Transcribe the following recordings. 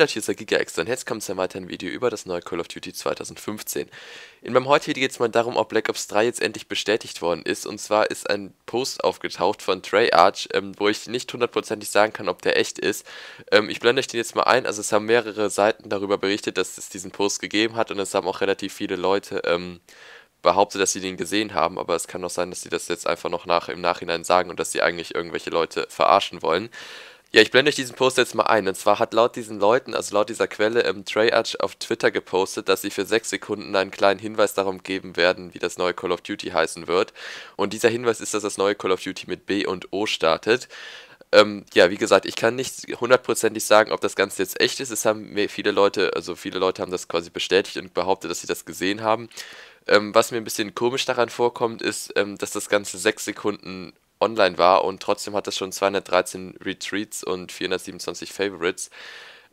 Leute, hier ist der GigaX und jetzt kommt es ja weiter ein Video über das neue Call of Duty 2015. In meinem heutigen Video geht es mal darum, ob Black Ops 3 jetzt endlich bestätigt worden ist. Und zwar ist ein Post aufgetaucht von Treyarch, ähm, wo ich nicht hundertprozentig sagen kann, ob der echt ist. Ähm, ich blende euch den jetzt mal ein. Also es haben mehrere Seiten darüber berichtet, dass es diesen Post gegeben hat und es haben auch relativ viele Leute... Ähm, behauptet, dass sie den gesehen haben, aber es kann auch sein, dass sie das jetzt einfach noch nach, im Nachhinein sagen und dass sie eigentlich irgendwelche Leute verarschen wollen. Ja, ich blende euch diesen Post jetzt mal ein. Und zwar hat laut diesen Leuten, also laut dieser Quelle, ähm, Treyarch auf Twitter gepostet, dass sie für sechs Sekunden einen kleinen Hinweis darum geben werden, wie das neue Call of Duty heißen wird. Und dieser Hinweis ist, dass das neue Call of Duty mit B und O startet. Ähm, ja, wie gesagt, ich kann nicht hundertprozentig sagen, ob das Ganze jetzt echt ist. Es haben mir viele Leute, also viele Leute haben das quasi bestätigt und behauptet, dass sie das gesehen haben. Ähm, was mir ein bisschen komisch daran vorkommt, ist, ähm, dass das Ganze sechs Sekunden online war und trotzdem hat es schon 213 Retreats und 427 Favorites.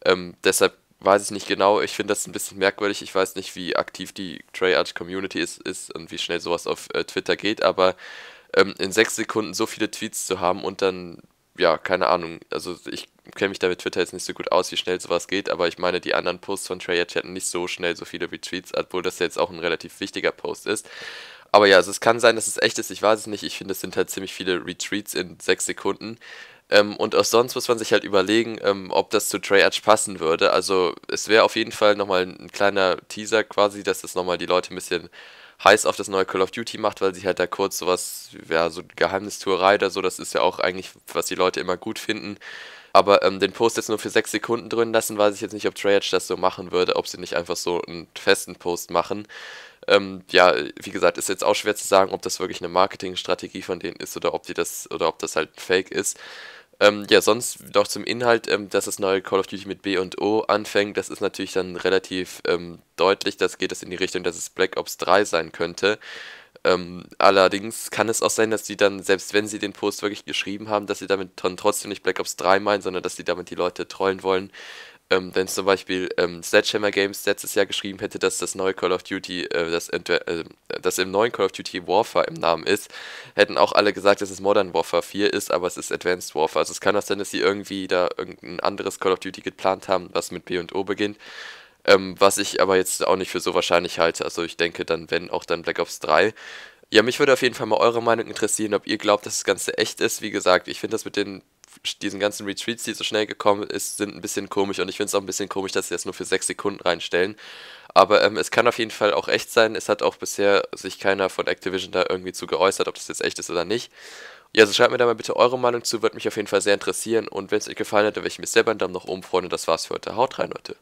Ähm, deshalb weiß ich nicht genau. Ich finde das ein bisschen merkwürdig. Ich weiß nicht, wie aktiv die Treyarch Community ist, ist und wie schnell sowas auf äh, Twitter geht, aber ähm, in sechs Sekunden so viele Tweets zu haben und dann, ja, keine Ahnung. Also ich kenne mich da mit Twitter jetzt nicht so gut aus, wie schnell sowas geht, aber ich meine, die anderen Posts von Treyarch hatten nicht so schnell so viele Retweets, obwohl das jetzt auch ein relativ wichtiger Post ist. Aber ja, also es kann sein, dass es echt ist. Ich weiß es nicht. Ich finde, es sind halt ziemlich viele Retreats in sechs Sekunden. Ähm, und auch sonst muss man sich halt überlegen, ähm, ob das zu Trey Edge passen würde. Also es wäre auf jeden Fall nochmal ein kleiner Teaser quasi, dass das nochmal die Leute ein bisschen heiß auf das neue Call of Duty macht, weil sie halt da kurz sowas, ja, so Geheimnistuerei oder so, das ist ja auch eigentlich, was die Leute immer gut finden. Aber ähm, den Post jetzt nur für sechs Sekunden drin lassen, weiß ich jetzt nicht, ob Treyarch das so machen würde, ob sie nicht einfach so einen festen Post machen. Ähm, ja, wie gesagt, ist jetzt auch schwer zu sagen, ob das wirklich eine Marketingstrategie von denen ist oder ob die das oder ob das halt fake ist. Ähm, ja, sonst noch zum Inhalt, ähm, dass das neue Call of Duty mit B und O anfängt, das ist natürlich dann relativ ähm, deutlich, das geht es in die Richtung, dass es Black Ops 3 sein könnte. Ähm, allerdings kann es auch sein, dass die dann, selbst wenn sie den Post wirklich geschrieben haben, dass sie damit dann trotzdem nicht Black Ops 3 meinen, sondern dass sie damit die Leute trollen wollen, ähm, wenn zum Beispiel ähm, Sledgehammer Games letztes Jahr geschrieben hätte, dass das neue Call of Duty, äh, das, äh, das im neuen Call of Duty Warfare im Namen ist, hätten auch alle gesagt, dass es Modern Warfare 4 ist, aber es ist Advanced Warfare. Also es kann auch sein, dass sie irgendwie da irgendein anderes Call of Duty geplant haben, was mit B und O beginnt. Ähm, was ich aber jetzt auch nicht für so wahrscheinlich halte. Also ich denke dann, wenn auch dann Black Ops 3. Ja, mich würde auf jeden Fall mal eure Meinung interessieren, ob ihr glaubt, dass das Ganze echt ist. Wie gesagt, ich finde das mit den diesen ganzen Retreats, die so schnell gekommen ist, sind ein bisschen komisch und ich finde es auch ein bisschen komisch, dass sie das nur für sechs Sekunden reinstellen. Aber ähm, es kann auf jeden Fall auch echt sein. Es hat auch bisher sich keiner von Activision da irgendwie zu geäußert, ob das jetzt echt ist oder nicht. Ja, also schreibt mir da mal bitte eure Meinung zu, würde mich auf jeden Fall sehr interessieren. Und wenn es euch gefallen hat, dann würde ich mich selber einen Daumen nach oben freuen. Und das war's für heute. Haut rein, Leute.